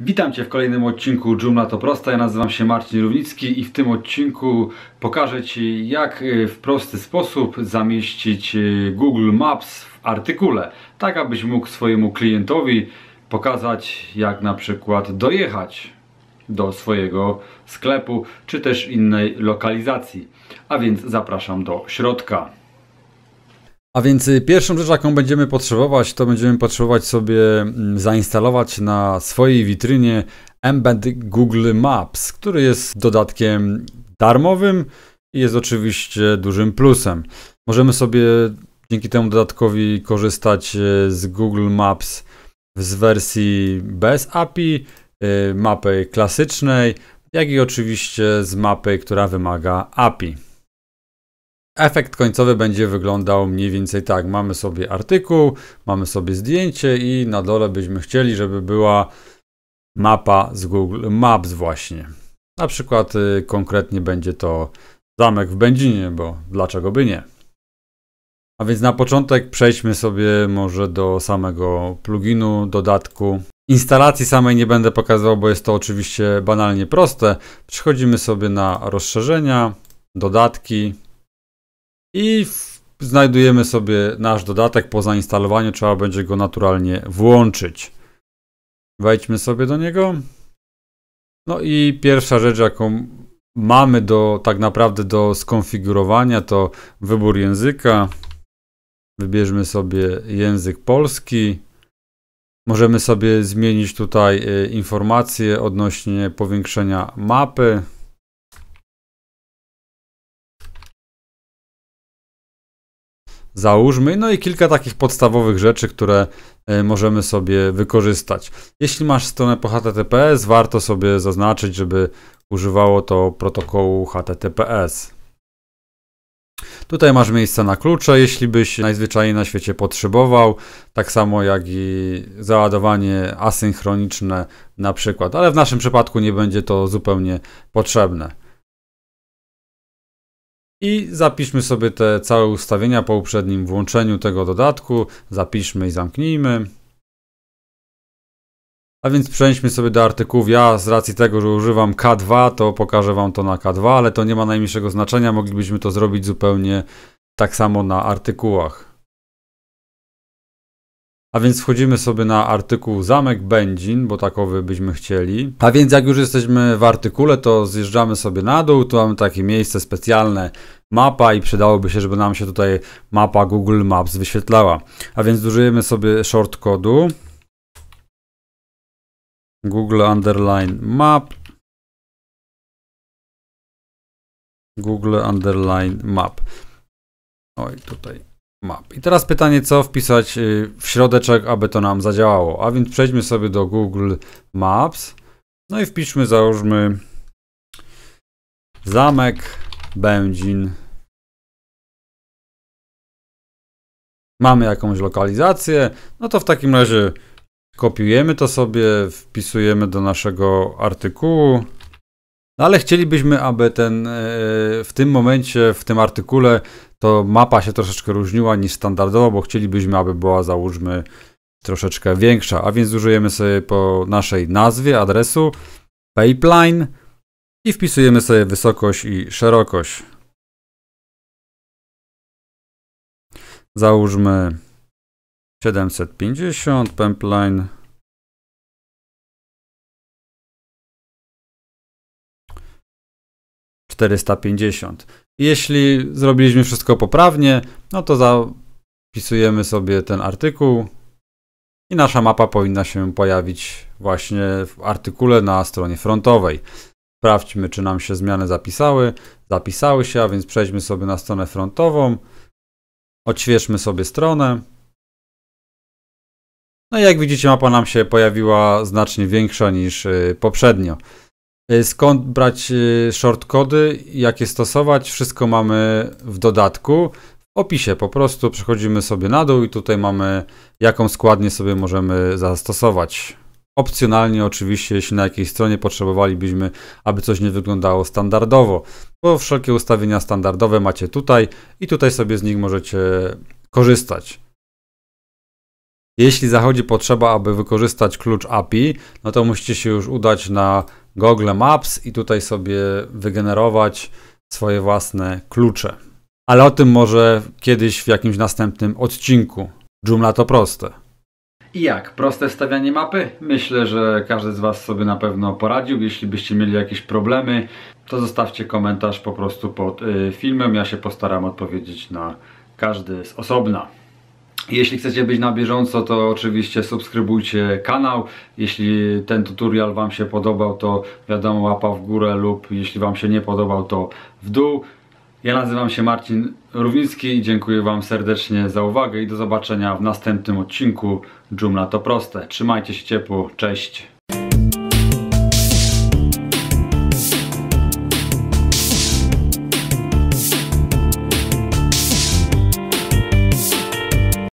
Witam Cię w kolejnym odcinku Joomla to prosta. Ja nazywam się Marcin Równicki i w tym odcinku pokażę Ci jak y, w prosty sposób zamieścić y, Google Maps w artykule. Tak abyś mógł swojemu klientowi pokazać jak na przykład dojechać do swojego sklepu czy też innej lokalizacji. A więc zapraszam do środka. A więc y, pierwszą rzecz, jaką będziemy potrzebować, to będziemy potrzebować sobie mm, zainstalować na swojej witrynie Embed Google Maps, który jest dodatkiem darmowym i jest oczywiście dużym plusem. Możemy sobie dzięki temu dodatkowi korzystać y, z Google Maps z wersji bez API, y, mapy klasycznej, jak i oczywiście z mapy, która wymaga API. Efekt końcowy będzie wyglądał mniej więcej tak. Mamy sobie artykuł, mamy sobie zdjęcie i na dole byśmy chcieli, żeby była mapa z Google Maps właśnie. Na przykład y, konkretnie będzie to zamek w Będzinie, bo dlaczego by nie. A więc na początek przejdźmy sobie może do samego pluginu, dodatku. Instalacji samej nie będę pokazywał, bo jest to oczywiście banalnie proste. Przechodzimy sobie na rozszerzenia, dodatki, i znajdujemy sobie nasz dodatek. Po zainstalowaniu trzeba będzie go naturalnie włączyć. Wejdźmy sobie do niego. No i pierwsza rzecz, jaką mamy do tak naprawdę do skonfigurowania, to wybór języka. Wybierzmy sobie język polski. Możemy sobie zmienić tutaj e, informacje odnośnie powiększenia mapy. załóżmy. No i kilka takich podstawowych rzeczy, które e, możemy sobie wykorzystać. Jeśli masz stronę po HTTPS, warto sobie zaznaczyć, żeby używało to protokołu HTTPS. Tutaj masz miejsca na klucze, jeśli byś najzwyczajniej na świecie potrzebował, tak samo jak i załadowanie asynchroniczne na przykład, ale w naszym przypadku nie będzie to zupełnie potrzebne. I zapiszmy sobie te całe ustawienia po uprzednim włączeniu tego dodatku. Zapiszmy i zamknijmy. A więc przejdźmy sobie do artykułów. Ja z racji tego, że używam K2, to pokażę Wam to na K2, ale to nie ma najmniejszego znaczenia. Moglibyśmy to zrobić zupełnie tak samo na artykułach. A więc wchodzimy sobie na artykuł Zamek Będzin, bo takowy byśmy chcieli. A więc jak już jesteśmy w artykule, to zjeżdżamy sobie na dół, tu mamy takie miejsce specjalne mapa i przydałoby się, żeby nam się tutaj mapa Google Maps wyświetlała. A więc użyjemy sobie shortcode Google underline map Google underline map. Oj, tutaj map. I teraz pytanie, co wpisać y, w środeczek, aby to nam zadziałało. A więc przejdźmy sobie do Google Maps. No i wpiszmy, załóżmy zamek Będzin. Mamy jakąś lokalizację, no to w takim razie kopiujemy to sobie, wpisujemy do naszego artykułu. No ale chcielibyśmy, aby ten e, e, w tym momencie, w tym artykule to mapa się troszeczkę różniła niż standardowo, bo chcielibyśmy, aby była załóżmy troszeczkę większa, a więc użyjemy sobie po naszej nazwie adresu pipeline i wpisujemy sobie wysokość i szerokość. Załóżmy 750 pipeline 450. pięćdziesiąt. Jeśli zrobiliśmy wszystko poprawnie, no to zapisujemy sobie ten artykuł i nasza mapa powinna się pojawić właśnie w artykule na stronie frontowej. Sprawdźmy, czy nam się zmiany zapisały. Zapisały się, a więc przejdźmy sobie na stronę frontową. Odświeżmy sobie stronę. No i jak widzicie mapa nam się pojawiła znacznie większa niż y, poprzednio. Y, skąd brać y, shortcody, jak je stosować, wszystko mamy w dodatku. W opisie po prostu przechodzimy sobie na dół i tutaj mamy jaką składnię sobie możemy zastosować. Opcjonalnie oczywiście, jeśli na jakiejś stronie potrzebowalibyśmy, aby coś nie wyglądało standardowo, bo wszelkie ustawienia standardowe macie tutaj i tutaj sobie z nich możecie korzystać. Jeśli zachodzi potrzeba, aby wykorzystać klucz API, no to musicie się już udać na Google Maps i tutaj sobie wygenerować swoje własne klucze. Ale o tym może kiedyś w jakimś następnym odcinku. Joomla to proste. I jak? Proste stawianie mapy? Myślę, że każdy z Was sobie na pewno poradził. Jeśli byście mieli jakieś problemy, to zostawcie komentarz po prostu pod y, filmem. Ja się postaram odpowiedzieć na każdy z osobna. Jeśli chcecie być na bieżąco, to oczywiście subskrybujcie kanał. Jeśli ten tutorial Wam się podobał, to wiadomo łapa w górę lub jeśli Wam się nie podobał, to w dół. Ja nazywam się Marcin Równicki i dziękuję Wam serdecznie za uwagę i do zobaczenia w następnym odcinku Joomla to proste. Trzymajcie się ciepło, cześć!